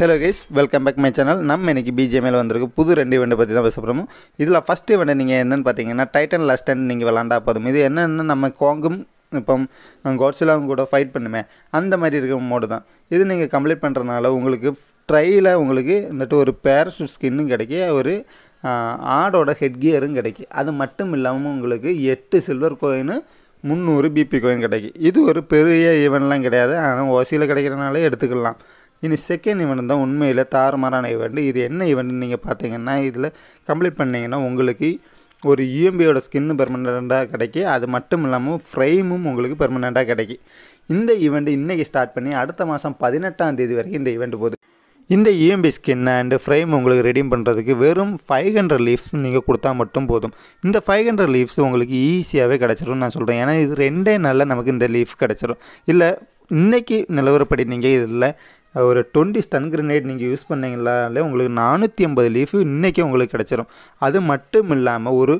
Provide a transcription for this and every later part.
hello guys welcome back my channel நம்ம இன்றைக்கி BGML வந்திருக்கு புது ரெண்டு இவெண்ட்டை பற்றி தான் பேச போகிறோம் இதில் ஃபஸ்ட் இவெண்ட் நீங்கள் என்னென்னு பார்த்தீங்கன்னா டைட்டன் லாஸ்ட் டைம் நீங்கள் விளாண்டா போதும் இது என்னென்னு நம்ம கோங்கும் இப்போ கோட்ஸிலாவும் கூட ஃபைட் பண்ணுமே அந்த மாதிரி இருக்க மோடு தான் இது நீங்கள் கம்ப்ளீட் பண்ணுறதுனால உங்களுக்கு ட்ரையில் உங்களுக்கு வந்துட்டு ஒரு பேரஷூட் ஸ்கின்னும் கிடைக்கும் ஒரு ஆடோட ஹெட் கியரும் கிடைக்கும் அது மட்டும் இல்லாமல் உங்களுக்கு எட்டு சில்வர் கோயினு முந்நூறு பிபி கோயின் கிடைக்கும் இது ஒரு பெரிய ஈவெண்ட்லாம் கிடையாது ஆனால் ஓசியில் கிடைக்கிறனாலே எடுத்துக்கலாம் இனி செகண்ட் இவெண்ட் தான் உண்மையில் தாறுமாறான இவெண்ட் இது என்ன ஈவெண்ட்னு நீங்கள் பார்த்தீங்கன்னா இதில் கம்ப்ளீட் பண்ணிங்கன்னா உங்களுக்கு ஒரு யூஎம்பியோட ஸ்கின்னு பெர்மனண்ட்டாக கிடைக்கி அது மட்டும் இல்லாமல் ஃப்ரேமும் உங்களுக்கு பெர்மனண்ட்டாக கிடைக்கி இந்த ஈவெண்ட் இன்றைக்கி ஸ்டார்ட் பண்ணி அடுத்த மாதம் பதினெட்டாம் தேதி வரைக்கும் இந்த ஈவெண்ட் போகுது இந்த இஎம்பி ஸ்கின் அண்டு ஃப்ரேம் உங்களுக்கு ரெடியூம் பண்ணுறதுக்கு வெறும் ஃபைவ் ஹண்ட்ரட் லீவ்ஸ் நீங்கள் கொடுத்தா மட்டும் போதும் இந்த ஃபைவ் ஹண்ட்ரட் லீவ்ஸ் உங்களுக்கு ஈஸியாகவே கிடச்சிரும் நான் சொல்கிறேன் ஏன்னா இது ரெண்டே நாளில் நமக்கு இந்த லீஃப் கிடச்சிரும் இல்லை இன்றைக்கி நிலவரப்படி நீங்கள் இதில் ஒரு டுவெண்ட்டி ஸ்டன் கிரனேட் நீங்கள் யூஸ் இல்லை உங்களுக்கு நானூற்றி ஐம்பது லீஃபு இன்றைக்கி உங்களுக்கு கிடச்சிரும் அது மட்டும் இல்லாமல் ஒரு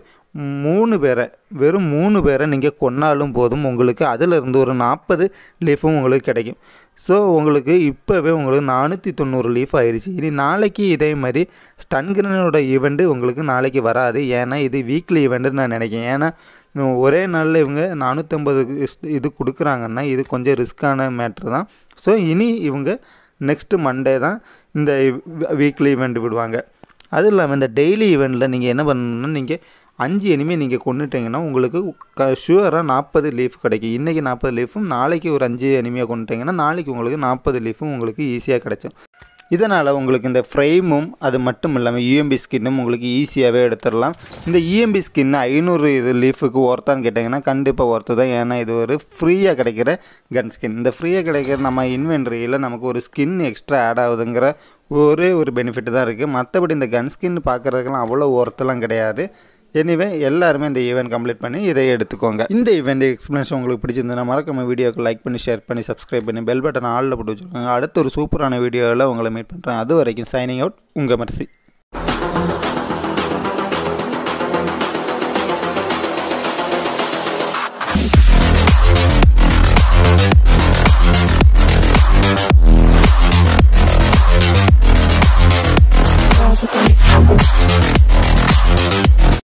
மூணு பேரை வெறும் மூணு பேரை நீங்கள் கொன்னாலும் போதும் உங்களுக்கு அதிலிருந்து ஒரு நாற்பது லீஃபும் உங்களுக்கு கிடைக்கும் ஸோ உங்களுக்கு இப்போவே உங்களுக்கு நானூற்றி தொண்ணூறு லீஃப் ஆயிடுச்சு இனி நாளைக்கு இதே மாதிரி ஸ்டன்கிரனோட ஈவெண்ட்டு உங்களுக்கு நாளைக்கு வராது ஏன்னா இது வீக்லி ஈவெண்ட்டுன்னு நான் நினைக்கிறேன் ஏன்னா ஒரே நாளில் இவங்க நானூற்றம்பது இது கொடுக்குறாங்கன்னா இது கொஞ்சம் ரிஸ்க்கான மேட்ரு தான் ஸோ இனி இவங்க நெக்ஸ்ட்டு மண்டே தான் இந்த வீக்லி ஈவெண்ட் விடுவாங்க அதுவும் இல்லாமல் இந்த டெய்லி ஈவெண்ட்டில் நீங்கள் என்ன பண்ணணும்னா நீங்கள் அஞ்சு எனிமே நீங்கள் கொண்டுட்டிங்கன்னா உங்களுக்கு க ஷுவராக நாற்பது லீஃப் கிடைக்கும் இன்றைக்கி நாற்பது லீஃபும் நாளைக்கு ஒரு அஞ்சு எனிமையாக கொண்டுட்டிங்கன்னா நாளைக்கு உங்களுக்கு நாற்பது லீஃபும் உங்களுக்கு ஈஸியாக கிடைச்சும் இதனால் உங்களுக்கு இந்த ஃப்ரேமும் அது மட்டும் இல்லாமல் யூஎம்பி e ஸ்கின்னும் உங்களுக்கு ஈஸியாகவே எடுத்துடலாம் இந்த இஎம்பி e ஸ்கின் ஐநூறு இது லீஃபுக்கு ஒருத்தான்னு கேட்டிங்கன்னா கண்டிப்பாக ஒருத்தர் தான் ஏன்னா இது ஒரு ஃப்ரீயாக கிடைக்கிற கன் ஸ்கின் இந்த ஃப்ரீயாக கிடைக்கிற நம்ம இன்வென்ட்ரியில் நமக்கு ஒரு ஸ்கின் எக்ஸ்ட்ரா ஆட் ஆகுதுங்கிற ஒரே ஒரு பெனிஃபிட் தான் இருக்குது மற்றபடி இந்த கன் ஸ்கின் பார்க்குறதுக்கெல்லாம் அவ்வளோ ஒர்த்தெல்லாம் கிடையாது எனிவே எல்லாருமே இந்த ஈவெண்ட் கம்ப்ளீட் பண்ணி இதை எடுத்துக்கோங்க இந்த ஈவெண்ட் எக்ஸ்பிளேஷன் உங்களுக்கு பிடிச்சிருந்ததுன்னா மறக்காம வீடியோக்கு லைக் பண்ணி ஷேர் பண்ணி சப்ஸ்கிரைப் பண்ணி பெல் பட்டன் ஆளில் போட்டு வச்சுருக்காங்க அடுத்த ஒரு சூப்பரான வீடியோவில் உங்களை மீட் பண்ணுறேன் அது வரைக்கும் சைனிங் அவுட் உங்கள் மர்சி